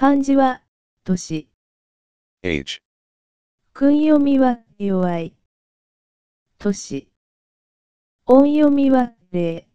漢字は、年。a 訓読みは、弱い。年。音読みは、例。